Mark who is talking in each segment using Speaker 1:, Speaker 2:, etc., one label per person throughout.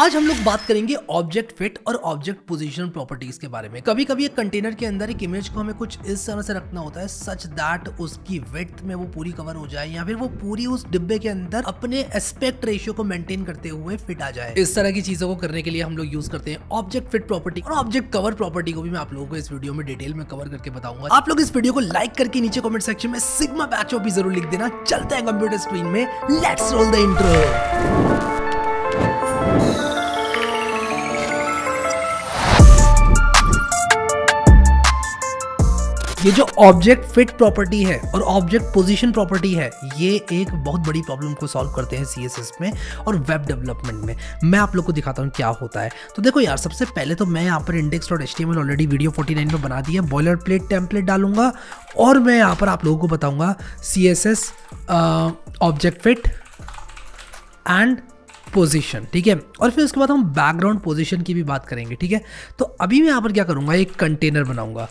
Speaker 1: आज हम लोग बात करेंगे ऑब्जेक्ट फिट और ऑब्जेक्ट पोजीशन प्रॉपर्टीज के बारे में कभी कभी एक कंटेनर के अंदर एक इमेज को हमें कुछ इस तरह से रखना होता है सच दैट उसकी वेथ में वो पूरी कवर हो जाए या फिर वो पूरी उस डिब्बे के अंदर अपने एस्पेक्ट रेशियो को मेंटेन करते हुए फिट आ जाए इस तरह की चीजों को करने के लिए हम लोग यूज करते हैं ऑब्जेक्ट फिट प्रॉपर्टी और ऑब्जेक्ट कवर प्रॉपर्टी को भी मैं आप लोगों को इस वीडियो में डिटेल में कवर करके बताऊंगा आप लोग इस वीडियो को लाइक करके नीचे कॉमेंट सेक्शन में सिग्मा ऑफ भी जरूर लिख देना चलते हैं कंप्यूटर स्क्रीन में लेट्स रोल द इंट्रो ये जो ऑब्जेक्ट फिट प्रॉपर्टी है और ऑब्जेक्ट पोजिशन प्रॉपर्टी है ये एक बहुत बड़ी प्रॉब्लम को सॉल्व करते हैं सी में और वेब डेवलपमेंट में मैं आप लोग को दिखाता हूँ क्या होता है तो देखो यार सबसे पहले तो मैं यहाँ पर index dot H already video forty nine में बना दी है बॉयलर प्लेट टेम्पलेट डालूंगा और मैं यहाँ पर आप लोगों को बताऊँगा C S object fit and position ठीक है और फिर उसके बाद हम बैकग्राउंड पोजीशन की भी बात करेंगे ठीक है तो अभी मैं यहाँ पर क्या करूँगा एक कंटेनर बनाऊँगा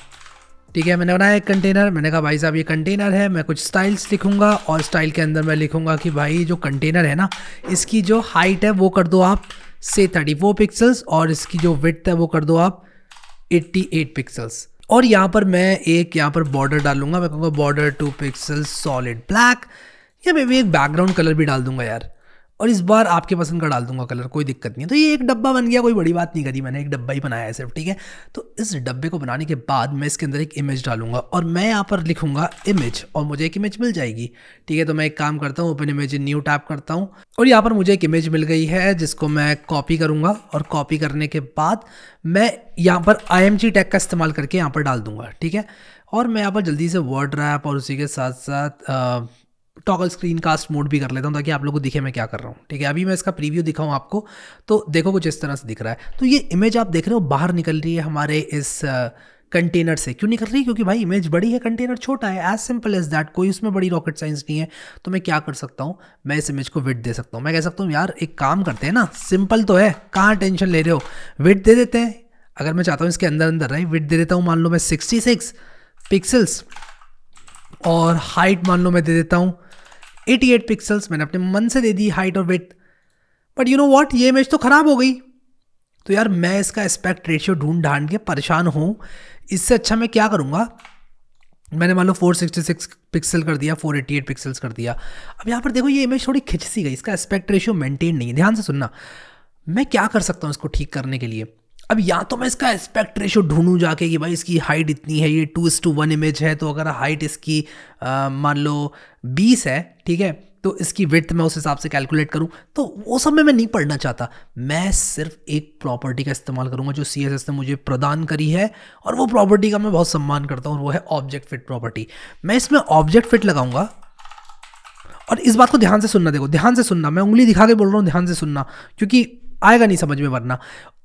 Speaker 1: ठीक है मैंने बनाया एक कंटेनर मैंने कहा भाई साहब ये कंटेनर है मैं कुछ स्टाइल्स लिखूंगा और स्टाइल के अंदर मैं लिखूंगा कि भाई जो कंटेनर है ना इसकी जो हाइट है वो कर दो आप से फोर पिक्सल्स और इसकी जो विथ है वो कर दो आप एट पिक्सल्स और यहाँ पर मैं एक यहाँ पर बॉर्डर डालूंगा मैं कहूँगा border two pixel solid black या मे भी एक बैकग्राउंड कलर भी डाल दूंगा यार और इस बार आपके पसंद का डाल दूंगा कलर कोई दिक्कत नहीं है तो ये एक डब्बा बन गया कोई बड़ी बात नहीं करी मैंने एक डब्बा ही बनाया है सिर्फ ठीक है तो इस डब्बे को बनाने के बाद मैं इसके अंदर एक इमेज डालूंगा और मैं यहाँ पर लिखूंगा इमेज और मुझे एक इमेज मिल जाएगी ठीक है तो मैं एक काम करता हूँ ओपन इमेज न्यू टैप करता हूँ और यहाँ पर मुझे एक इमेज मिल गई है जिसको मैं कॉपी करूँगा और कॉपी करने के बाद मैं यहाँ पर आई एम जी टैग का इस्तेमाल करके यहाँ पर डाल दूंगा ठीक है और मैं यहाँ पर जल्दी से वर्ड रैप और उसी के साथ साथ टॉगल स्क्रीन कास्ट मोड भी कर लेता हूँ ताकि आप लोग को दिखे मैं क्या कर रहा हूँ ठीक है अभी मैं इसका प्रीव्यू दिखाऊँ आपको तो देखो कुछ इस तरह से दिख रहा है तो ये इमेज आप देख रहे हो बाहर निकल रही है हमारे इस कंटेनर से क्यों निकल रही है क्योंकि भाई इमेज बड़ी है कंटेनर छोटा है एज सिंपल एज दैट कोई उसमें बड़ी रॉकेट साइंस नहीं है तो मैं क्या कर सकता हूँ मैं इस इमेज को विट दे सकता हूँ मैं कह सकता हूँ यार एक काम करते हैं ना सिंपल तो है कहाँ टेंशन ले रहे हो विट दे देते हैं अगर मैं चाहता हूँ इसके अंदर अंदर रहे विट दे देता हूँ मान लो मैं सिक्सटी सिक्स पिक्सल्स और हाइट मान लो मैं दे देता हूँ 88 पिक्सल्स मैंने अपने मन से दे दी हाइट और weight but you know what ये इमेज तो ख़राब हो गई तो यार मैं इसका एस्पेक्ट रेशियो ढूंढ ढांड के परेशान हूँ इससे अच्छा मैं क्या करूँगा मैंने मान लो 466 पिक्सल कर दिया 488 पिक्सल्स कर दिया अब यहाँ पर देखो ये इमेज थोड़ी खिंच सी गई इसका एस्पेक्ट रेशियो मेंटेन नहीं है ध्यान से सुनना मैं क्या कर सकता हूँ इसको ठीक करने के लिए अब या तो मैं इसका एस्पेक्ट रेशो ढूंढूँ जाके कि भाई इसकी हाइट इतनी है ये टू इस टू वन इमेज है तो अगर हाइट इसकी मान लो बीस है ठीक है तो इसकी विथ मैं उस हिसाब से कैलकुलेट करूँ तो वो सब में मैं नहीं पढ़ना चाहता मैं सिर्फ एक प्रॉपर्टी का इस्तेमाल करूँगा जो सी ने मुझे प्रदान करी है और वो प्रॉपर्टी का मैं बहुत सम्मान करता हूँ वो है ऑब्जेक्ट फिट प्रॉपर्टी मैं इसमें ऑब्जेक्ट फिट लगाऊंगा और इस बात को ध्यान से सुनना देखो ध्यान से सुनना मैं उंगली दिखा के बोल रहा हूँ ध्यान से सुनना क्योंकि आएगा नहीं समझ में वरना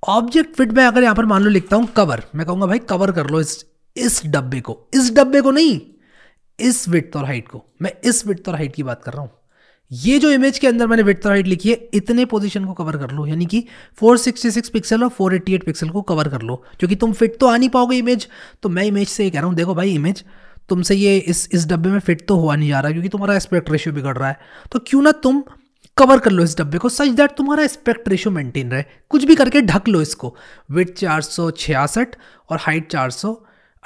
Speaker 1: ऑब्जेक्ट फिट में अगर यहां पर मान लो लिखता हूं कवर मैं कहूंगा भाई कवर कर लो इस इस डब्बे को इस डब्बे को नहीं इस विथ और हाइट को मैं इस विथ और हाइट की बात कर रहा हूं ये जो इमेज के अंदर मैंने विथ और हाइट लिखी है इतने पोजीशन को कवर कर लो यानी कि 466 पिक्सल और 488 पिक्सल को कवर कर लो क्योंकि तुम फिट तो आ नहीं पाओगे इमेज तो मैं इमेज से ये कह रहा हूं देखो भाई इमेज तुमसे ये इस इस डब्बे में फिट तो हुआ नहीं जा रहा क्योंकि तुम्हारा एस्पेक्ट रेशियो बिगड़ रहा है तो क्यों ना तुम कवर कर लो इस डब्बे को सच दैट तुम्हारा एस्पेक्ट रेशो मेंटेन रहे कुछ भी करके ढक लो इसको वेट चार और हाइट चार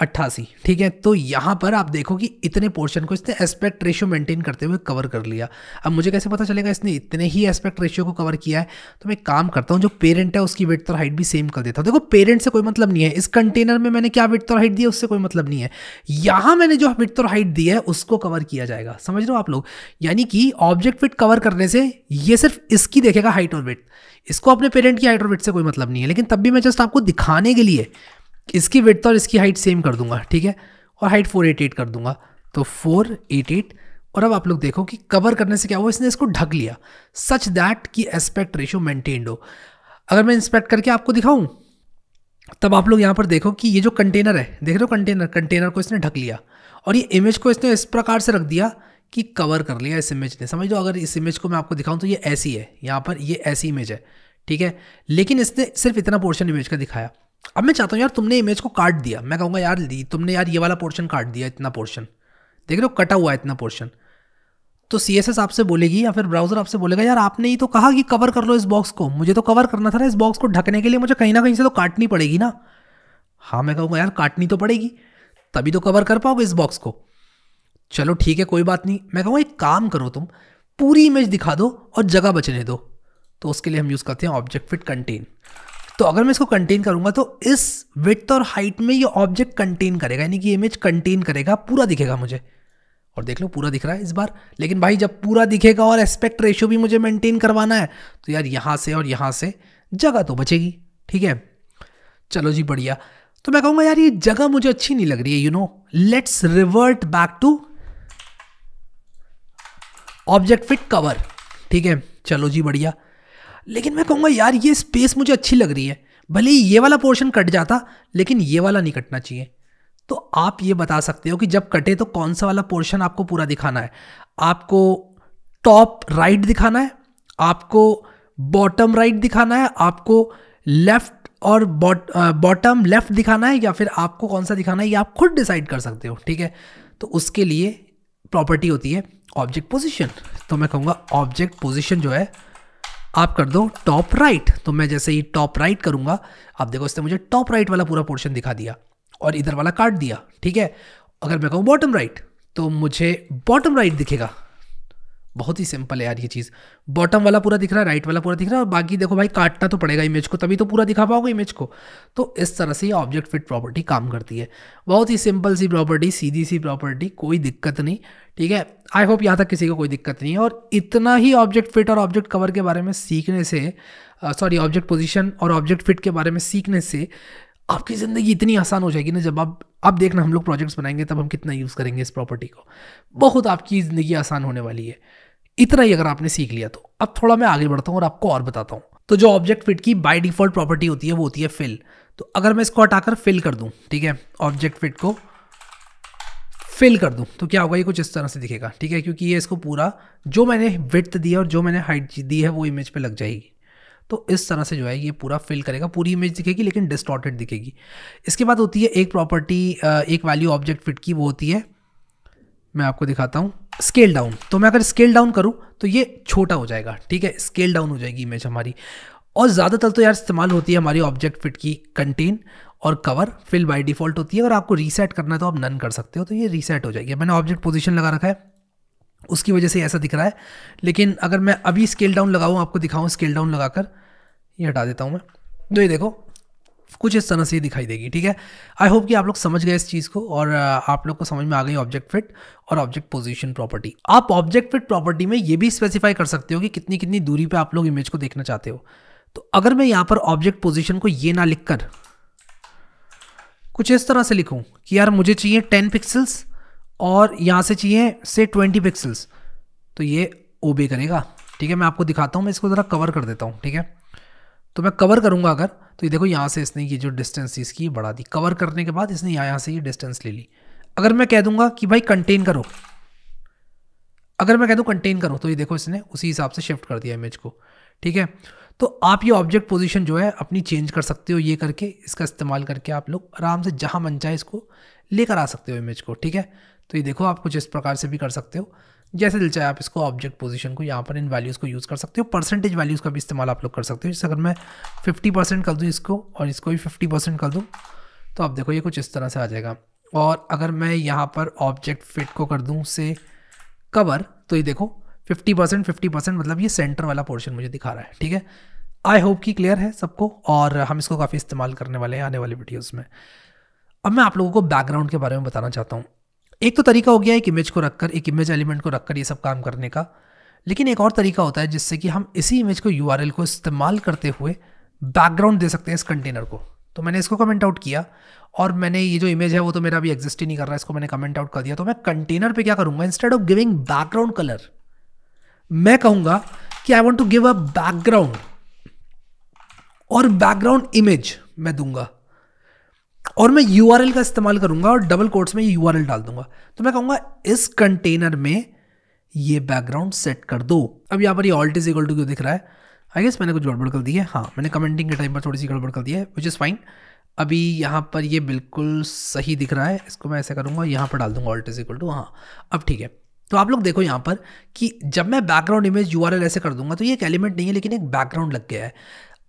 Speaker 1: अट्ठासी ठीक है तो यहाँ पर आप देखो कि इतने पोर्शन को इसने एस्पेक्ट रेशियो मेंटेन करते हुए कवर कर लिया अब मुझे कैसे पता चलेगा इसने इतने ही एस्पेक्ट रेशियो को कवर किया है तो मैं काम करता हूँ जो पेरेंट है उसकी वेट और हाइट भी सेम कर देता हूँ देखो पेरेंट से कोई मतलब नहीं है इस कंटेनर में मैंने क्या वेट और हाइट दिया उससे कोई मतलब नहीं है यहाँ मैंने जो वेट और हाइट दी है उसको कवर किया जाएगा समझ रहे हो आप लोग यानी कि ऑब्जेक्ट वेट कवर करने से ये सिर्फ इसकी देखेगा हाइट और वेट इसको अपने पेरेंट की हाइट और वेट से कोई मतलब नहीं है लेकिन तब भी मैं जस्ट आपको दिखाने के लिए इसकी वेट और इसकी हाइट सेम कर दूंगा ठीक है और हाइट फोर एट एट कर दूंगा तो फोर एट एट और अब आप लोग देखो कि कवर करने से क्या हुआ इसने इसको ढक लिया सच दैट कि एस्पेक्ट रेशो मेंटेन्ड हो अगर मैं इंस्पेक्ट करके आपको दिखाऊं तब आप लोग यहाँ पर देखो कि ये जो कंटेनर है देख रहे हो कंटेनर कंटेनर को इसने ढक लिया और ये इमेज को इसने इस प्रकार से रख दिया कि कवर कर लिया इस इमेज ने समझ लो अगर इस इमेज को मैं आपको दिखाऊं तो ये ऐसी है यहाँ पर ये ऐसी इमेज है ठीक है लेकिन इसने सिर्फ इतना पोर्शन इमेज का दिखाया अब मैं चाहता हूँ यार तुमने इमेज को काट दिया मैं कहूँगा यार ली तुमने यार ये वाला पोर्शन काट दिया इतना पोर्शन देख रहे हो कटा हुआ है इतना पोर्शन तो सी एस एस आपसे बोलेगी या फिर ब्राउज़र आपसे बोलेगा यार आपने ही तो कहा कि कवर कर लो इस बॉक्स को मुझे तो कवर करना था ना इस बॉक्स को ढकने के लिए मुझे कहीं ना कहीं से तो काटनी पड़ेगी ना हाँ मैं कहूँगा यार काटनी तो पड़ेगी तभी तो कवर कर पाओगे इस बॉक्स को चलो ठीक है कोई बात नहीं मैं कहूँगा एक काम करो तुम पूरी इमेज दिखा दो और जगह बचने दो तो उसके लिए हम यूज़ करते हैं ऑब्जेक्ट फिट कंटेन तो अगर मैं इसको कंटेन करूंगा तो इस विथ और हाइट में ये ऑब्जेक्ट कंटेन करेगा यानी कि इमेज कंटेन करेगा पूरा दिखेगा मुझे और देख लो पूरा दिख रहा है इस बार लेकिन भाई जब पूरा दिखेगा और एस्पेक्ट रेशियो भी मुझे मेंटेन करवाना है तो यार यहाँ से और यहाँ से जगह तो बचेगी ठीक है चलो जी बढ़िया तो मैं कहूँगा यार ये जगह मुझे अच्छी नहीं लग रही है you know let's revert back to object fit cover ठीक है चलो जी बढ़िया लेकिन मैं कहूँगा यार ये स्पेस मुझे अच्छी लग रही है भले ही ये वाला पोर्शन कट जाता लेकिन ये वाला नहीं कटना चाहिए तो आप ये बता सकते हो कि जब कटे तो कौन सा वाला पोर्शन आपको पूरा दिखाना है आपको टॉप राइट दिखाना है आपको बॉटम राइट दिखाना है आपको लेफ्ट और बॉटम लेफ्ट दिखाना है या फिर आपको कौन सा दिखाना है ये आप खुद डिसाइड कर सकते हो ठीक है तो उसके लिए प्रॉपर्टी होती है ऑब्जेक्ट पोजिशन तो मैं कहूँगा ऑब्जेक्ट पोजिशन जो है आप कर दो टॉप राइट तो मैं जैसे ही टॉप राइट करूंगा आप देखो इसने मुझे टॉप राइट वाला पूरा पोर्शन दिखा दिया और इधर वाला काट दिया ठीक है अगर मैं कहूँ बॉटम राइट तो मुझे बॉटम राइट दिखेगा बहुत ही सिंपल है यार ये चीज़ बॉटम वाला पूरा दिख रहा है राइट वाला पूरा दिख रहा है और बाकी देखो भाई काटना तो पड़ेगा इमेज को तभी तो पूरा दिखा पाओगे इमेज को तो इस तरह से ये ऑब्जेक्ट फिट प्रॉपर्टी काम करती है बहुत ही सिंपल सी प्रॉपर्टी सीधी सी प्रॉपर्टी कोई दिक्कत नहीं ठीक है आई होप यहाँ तक किसी को कोई दिक्कत नहीं है और इतना ही ऑब्जेक्ट फिट और ऑब्जेक्ट कवर के बारे में सीखने से सॉरी ऑब्जेक्ट पोजिशन और ऑब्जेक्ट फिट के बारे में सीखने से आपकी ज़िंदगी इतनी आसान हो जाएगी ना जब आप अब देखना हम लोग प्रोजेक्ट्स बनाएंगे तब हम कितना यूज़ करेंगे इस प्रॉपर्टी को बहुत आपकी ज़िंदगी आसान होने वाली है इतना ही अगर आपने सीख लिया तो अब थोड़ा मैं आगे बढ़ता हूँ और आपको और बताता हूँ तो जो ऑब्जेक्ट फिट की बाई डिफॉल्ट प्रॉपर्टी होती है वो होती है फिल तो अगर मैं इसको हटाकर फिल कर दूँ ठीक है ऑब्जेक्ट फिट को फिल कर दूँ तो क्या होगा ये कुछ इस तरह से दिखेगा ठीक है क्योंकि ये इसको पूरा जो मैंने विथ दी है और जो मैंने हाइट दी है वो इमेज पे लग जाएगी तो इस तरह से जो है ये पूरा फिल करेगा पूरी इमेज दिखेगी लेकिन डिस्टॉर्टेड दिखेगी इसके बाद होती है एक प्रॉपर्टी एक वैल्यू ऑब्जेक्ट फिट की वो होती है मैं आपको दिखाता हूँ स्केल डाउन तो मैं अगर स्केल डाउन करूँ तो ये छोटा हो जाएगा ठीक है स्केल डाउन हो जाएगी इमेज हमारी और ज़्यादातर तो यार इस्तेमाल होती है हमारी ऑब्जेक्ट फिट की कंटेन और कवर फिल बाय डिफ़ॉल्ट होती है अगर आपको रीसेट करना है तो आप नन कर सकते हो तो ये रीसेट हो जाएगी मैंने ऑब्जेक्ट पोजिशन लगा रखा है उसकी वजह से ऐसा दिख रहा है लेकिन अगर मैं अभी स्केल डाउन लगाऊँ आपको दिखाऊँ स्केल डाउन लगाकर ये हटा देता हूँ मैं तो ये देखो कुछ इस तरह से दिखाई देगी ठीक है आई होप कि आप लोग समझ गए इस चीज़ को और आप लोग को समझ में आ गई ऑब्जेक्ट फिट और ऑब्जेक्ट पोजीशन प्रॉपर्टी आप ऑब्जेक्ट फिट प्रॉपर्टी में ये भी स्पेसिफाई कर सकते हो कि कितनी कितनी दूरी पर आप लोग इमेज को देखना चाहते हो तो अगर मैं यहाँ पर ऑब्जेक्ट पोजिशन को ये ना लिख कर कुछ इस तरह से लिखूँ कि यार मुझे चाहिए टेन पिक्सल्स और यहाँ से चाहिए से ट्वेंटी पिक्सल्स तो ये ओबे करेगा ठीक है मैं आपको दिखाता हूँ मैं इसको ज़रा कवर कर देता हूँ ठीक है तो मैं कवर करूँगा अगर तो ये देखो यहाँ से इसने ये जो डिस्टेंस थी इसकी बढ़ा दी कवर करने के बाद इसने यहाँ यहाँ से ये डिस्टेंस ले ली अगर मैं कह दूंगा कि भाई कंटेन करो अगर मैं कह दूँ कंटेन करो तो ये देखो इसने उसी हिसाब से शिफ्ट कर दिया इमेज को ठीक है तो आप ये ऑब्जेक्ट पोजिशन जो है अपनी चेंज कर सकते हो ये करके इसका इस्तेमाल करके आप लोग आराम से जहाँ मन चाहे इसको लेकर आ सकते हो इमेज को ठीक है तो ये देखो आप कुछ इस प्रकार से भी कर सकते हो जैसे दिल चाहे आप इसको ऑब्जेक्ट पोजीशन को यहाँ पर इन वैल्यूज़ को यूज़ कर सकते हो परसेंटेज वैल्यूज़ का भी इस्तेमाल आप लोग कर सकते हो जैसे अगर मैं फिफ्टी परसेंट कर दूँ इसको और इसको भी फिफ्टी परसेंट कर दूँ तो आप देखो ये कुछ इस तरह से आ जाएगा और अगर मैं यहाँ पर ऑब्जेक्ट फिट को कर दूँ से कवर तो ये देखो फिफ्टी परसेंट फिफ्टी परसेंट मतलब ये सेंटर वाला पोर्शन मुझे दिखा रहा है ठीक है आई होप कि क्लियर है सबको और हम इसको काफ़ी इस्तेमाल करने वाले हैं आने वाले वीडियोज़ में अब मैं आप लोगों को बैकग्राउंड के बारे में बताना चाहता हूँ एक तो तरीका हो गया एक इमेज को रखकर एक इमेज एलिमेंट को रखकर ये सब काम करने का लेकिन एक और तरीका होता है जिससे कि हम इसी इमेज को यू को इस्तेमाल करते हुए बैकग्राउंड दे सकते हैं इस कंटेनर को तो मैंने इसको कमेंट आउट किया और मैंने ये जो इमेज है वो तो मेरा अभी एग्जिस्ट ही नहीं कर रहा है इसको मैंने कमेंट आउट कर दिया तो मैं कंटेनर पे क्या करूँगा instead of giving background colour मैं कहूँगा कि I want to give a background और बैकग्राउंड इमेज मैं दूंगा और मैं यू का इस्तेमाल करूंगा और डबल कोर्ट्स में यू आर डाल दूंगा तो मैं कहूँगा इस कंटेनर में ये बैकग्राउंड सेट कर दो अब यहाँ पर ये ऑल्ट इज इक्वल टू क्यों दिख रहा है आई गेस मैंने कुछ गड़बड़ कर दी है हाँ मैंने कमेंटिंग के टाइम पर थोड़ी सी गड़बड़ कर दी है विच इज़ फाइन अभी यहाँ पर ये बिल्कुल सही दिख रहा है इसको मैं ऐसा करूँगा यहाँ पर डाल दूंगा ऑल्ट इज इक्वल टू हाँ अब ठीक है तो आप लोग देखो यहाँ पर कि जब मैं बैकग्राउंड इमेज यू ऐसे कर दूंगा तो ये एक एलिमेंट नहीं है लेकिन एक बैकग्राउंड लग गया है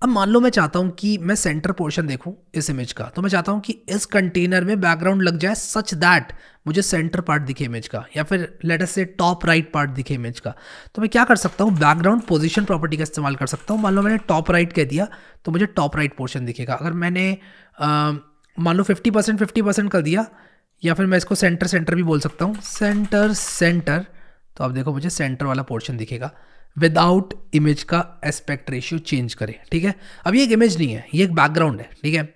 Speaker 1: अब मान लो मैं चाहता हूँ कि मैं सेंटर पोर्शन देखूँ इस इमेज का तो मैं चाहता हूँ कि इस कंटेनर में बैकग्राउंड लग जाए सच दैट मुझे सेंटर पार्ट दिखे इमेज का या फिर अस से टॉप राइट पार्ट दिखे इमेज का तो मैं क्या कर सकता हूँ बैकग्राउंड पोजीशन प्रॉपर्टी का इस्तेमाल कर सकता हूँ मान लो मैंने टॉप राइट कह दिया तो मुझे टॉप राइट पोर्शन दिखेगा अगर मैंने मान लो फिफ्टी परसेंट फिफ्टी परसेंट कर दिया या फिर मैं इसको सेंटर सेंटर भी बोल सकता हूँ सेंटर सेंटर तो आप देखो मुझे सेंटर वाला पोर्शन दिखेगा विदाउट इमेज का एस्पेक्ट रेशियो चेंज करें ठीक है अब ये एक इमेज नहीं है ये एक बैकग्राउंड है ठीक है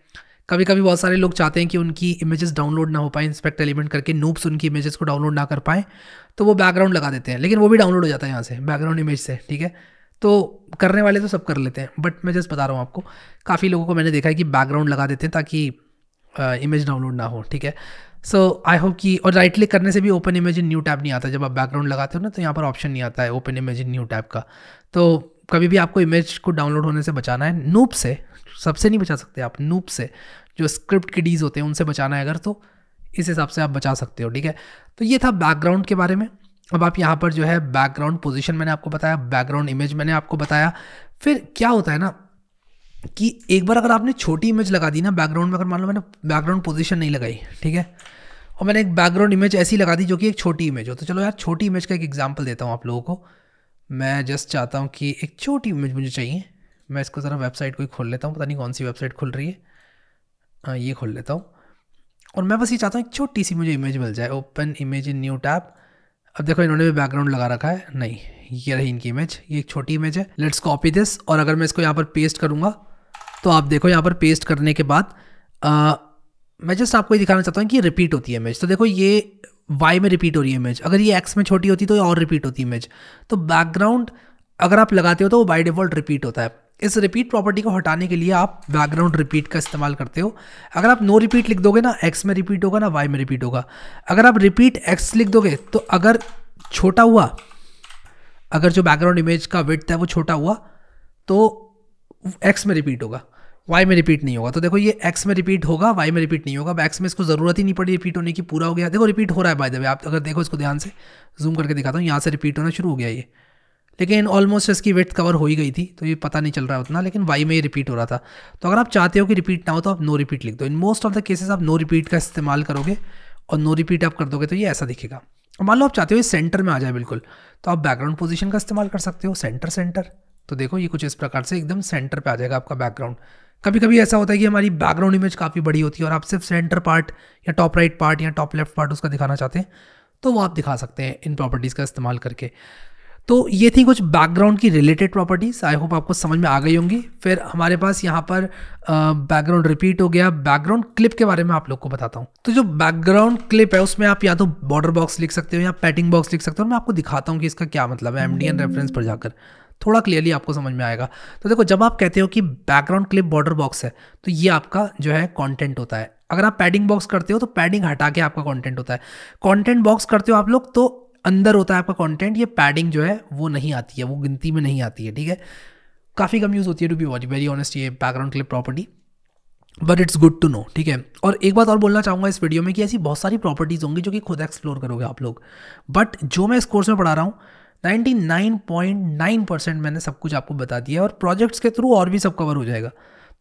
Speaker 1: कभी कभी बहुत सारे लोग चाहते हैं कि उनकी इमेजेस डाउनलोड ना हो पाए इंस्पेक्ट एलिमेंट करके नूप्स उनकी इमेजेस को डाउनलोड ना कर पाएँ तो वो बैकग्राउंड लगा देते हैं लेकिन वो भी डाउनलोड हो जाता है यहाँ से बैकग्राउंड इमेज से ठीक है तो करने वाले तो सब कर लेते हैं बट मैं जस्ट बता रहा हूँ आपको काफ़ी लोगों को मैंने देखा है कि बैकग्राउंड लगा देते हैं ताकि इमेज डाउनलोड ना हो ठीक है सो आई होप कि और राइट क्लिक करने से भी open image in new tab नहीं आता जब आप बैकग्राउंड लगाते हो ना तो यहाँ पर ऑप्शन नहीं आता है open image in new tab का तो कभी भी आपको इमेज को डाउनलोड होने से बचाना है नूप से सबसे नहीं बचा सकते आप नूप से जो स्क्रिप्ट की डीज होते हैं उनसे बचाना है अगर तो इस हिसाब से आप बचा सकते हो ठीक है तो ये था बैकग्राउंड के बारे में अब आप यहाँ पर जो है बैकग्राउंड पोजिशन मैंने आपको बताया बैकग्राउंड इमेज मैंने आपको बताया फिर क्या होता है ना कि एक बार अगर आपने छोटी इमेज लगा दी ना बैकग्राउंड में अगर मान लो मैंने बैकग्राउंड पोजीशन नहीं लगाई ठीक है और मैंने एक बैकग्राउंड इमेज ऐसी लगा दी जो कि एक छोटी इमेज हो तो चलो यार छोटी इमेज का एक एग्जाम्पल देता हूँ आप लोगों को मैं जस्ट चाहता हूँ कि एक छोटी इमेज मुझे चाहिए मैं इसको ज़रा वेबसाइट कोई खोल लेता हूँ पता नहीं कौन सी वेबसाइट खुल रही है आ, हाँ, ये खोल लेता हूँ और मैं बस ये चाहता हूँ एक छोटी सी मुझे इमेज मिल जाए open image in new tab अब देखो इन्होंने भी बैकग्राउंड लगा रखा है नहीं ये रही इनकी इमेज ये एक छोटी इमेज है लेट्स कॉपी दिस और अगर मैं इसको यहाँ पर पेस्ट करूँगा तो आप देखो यहाँ पर पेस्ट करने के बाद आ, मैं जस्ट आपको ये दिखाना चाहता हूँ कि रिपीट होती है इमेज तो देखो ये वाई में रिपीट हो रही है इमेज अगर ये एक्स में छोटी होती तो ये और रिपीट होती इमेज तो बैकग्राउंड अगर आप लगाते हो तो वो बाई डिफ़ॉल्ट रिपीट होता है इस रिपीट प्रॉपर्टी को हटाने के लिए आप बैकग्राउंड रिपीट का इस्तेमाल करते हो अगर आप नो रिपीट लिख दोगे ना एक्स में रिपीट होगा ना वाई में रिपीट होगा अगर आप रिपीट एक्स लिख दोगे तो अगर छोटा हुआ अगर जो बैकग्राउंड इमेज का वेट है वो छोटा हुआ तो एक्स में रिपीट होगा वाई में रिपीट नहीं होगा तो देखो ये एक्स में रिपीट होगा वाई में रिपीट नहीं होगा अब एक्स में इसको ज़रूरत ही नहीं पड़ी रिपीट होने की पूरा हो गया देखो रिपीट हो रहा है बाय द वे आप अगर देखो इसको ध्यान से जूम करके दिखाता हूँ यहाँ से रिपीट होना शुरू हो गया ये लेकिन ऑलमोस्ट इसकी वेथ कवर हो ही गई थी तो ये पता नहीं चल रहा उतना लेकिन वाई में ये रिपीट हो रहा था तो अगर आप चाहते हो कि रिपीट ना हो तो आप नो रिपीट लिख दो in most of the cases आप नो रिपीट का इस्तेमाल करोगे और नो रिपीट आप कर दोगे तो ये ऐसा दिखेगा मान लो आप चाहते हो ये सेंटर में आ जाए बिल्कुल तो आप बैकग्राउंड पोजिशन का इस्तेमाल कर सकते हो सेंटर सेंटर तो देखो ये कुछ इस प्रकार से एकदम सेंटर पर आ जाएगा आपका बैकग्राउंड कभी कभी ऐसा होता है कि हमारी बैकग्राउंड इमेज काफ़ी बड़ी होती है और आप सिर्फ सेंटर पार्ट या टॉप राइट पार्ट या टॉप लेफ्ट पार्ट उसका दिखाना चाहते हैं तो वो आप दिखा सकते हैं इन प्रॉपर्टीज़ का इस्तेमाल करके तो ये थी कुछ बैकग्राउंड की रिलेटेड प्रॉपर्टीज़ आई होप आपको समझ में आ गई होंगी फिर हमारे पास यहाँ पर बैकग्राउंड रिपीट हो गया बैकग्राउंड क्लिप के बारे में आप लोग को बताता हूँ तो जो बैकग्राउंड क्लिप है उसमें आप या तो बॉर्डर बॉक्स लिख सकते हो या पैटिंग बॉक्स लिख सकते हो मैं आपको दिखाता हूँ कि इसका क्या मतलब है एमडीएन रेफरेंस पर जाकर थोड़ा क्लियरली आपको समझ में आएगा तो देखो जब आप कहते हो कि बैकग्राउंड क्लिप बॉर्डर बॉक्स है तो ये आपका जो है कंटेंट होता है अगर आप पैडिंग बॉक्स करते हो तो पैडिंग हटा के आपका कंटेंट होता है कंटेंट बॉक्स करते हो आप लोग तो अंदर होता है आपका कंटेंट ये पैडिंग जो है वो नहीं आती है वो गिनती में नहीं आती है ठीक है काफ़ी कम यूज़ होती है to be watch very honest ये background clip property but it's good to know ठीक है और एक बात और बोलना चाहूँगा इस वीडियो में कि ऐसी बहुत सारी प्रॉपर्टीज़ होंगी जो कि खुद एक्सप्लोर करोगे आप लोग बट जो मैं इस कोर्स में पढ़ा रहा हूँ 99.9 परसेंट मैंने सब कुछ आपको बता दिया और प्रोजेक्ट्स के थ्रू और भी सब कवर हो जाएगा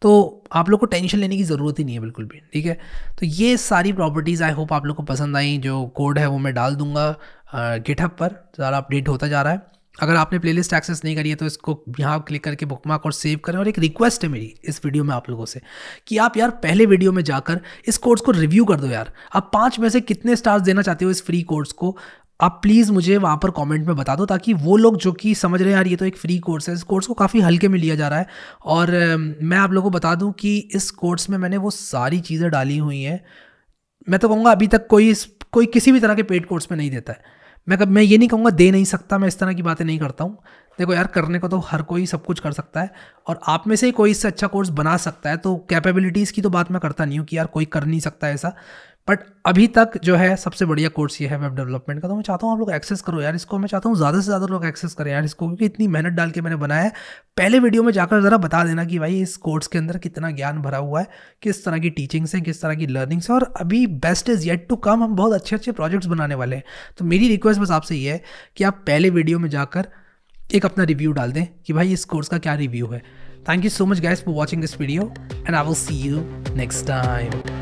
Speaker 1: तो आप लोग को टेंशन लेने की ज़रूरत ही नहीं है बिल्कुल भी ठीक है तो ये सारी प्रॉपर्टीज़ आई होप आप लोग को पसंद आई जो कोड है वो मैं डाल दूंगा गिटहब पर ज़्यादा अपडेट होता जा रहा है अगर आपने प्लेलिस्ट एक्सेस नहीं करी है तो इसको यहाँ क्लिक करके बुक और सेव करें और एक रिक्वेस्ट है मेरी इस वीडियो में आप लोगों से कि आप यार पहले वीडियो में जाकर इस कोर्स को रिव्यू कर दो यार आप पाँच में से कितने स्टार्स देना चाहते हो इस फ्री कोर्स को आप प्लीज़ मुझे वहाँ पर कमेंट में बता दो ताकि वो लोग जो कि समझ रहे हैं यार ये तो एक फ्री कोर्स है इस कोर्स को काफ़ी हल्के में लिया जा रहा है और मैं आप लोगों को बता दूँ कि इस कोर्स में मैंने वो सारी चीज़ें डाली हुई हैं मैं तो कहूँगा अभी तक कोई कोई किसी भी तरह के पेड कोर्स में नहीं देता है मैं कब मैं ये नहीं कहूँगा दे नहीं सकता मैं इस तरह की बातें नहीं करता हूँ देखो यार करने को तो हर कोई सब कुछ कर सकता है और आप में से ही कोई इससे अच्छा कोर्स बना सकता है तो कैपेबिलिटीज़ की तो बात मैं करता नहीं हूँ कि यार कोई कर नहीं सकता ऐसा बट अभी तक जो है सबसे बढ़िया कोर्स ये है वेब डेवलपमेंट का तो मैं चाहता हूँ आप लोग एक्सेस करो यार इसको मैं चाहता हूँ ज़्यादा से ज़्यादा लोग एक्सेस करें यार इसको क्योंकि इतनी मेहनत डाल के मैंने बनाया है पहले वीडियो में जाकर ज़रा बता देना कि भाई इस कोर्स के अंदर कितना ज्ञान भरा हुआ है किस तरह की टीचिंग्स हैं किस तरह की लर्निंग्स हैं और अभी best is yet to come हम बहुत अच्छे अच्छे प्रोजेक्ट्स बनाने वाले हैं तो मेरी रिक्वेस्ट बस आपसे ये है कि आप पहले वीडियो में जाकर एक अपना रिव्यू डाल दें कि भाई इस कोर्स का क्या रिव्यू है thank you so much guys for watching this video and I will see you next time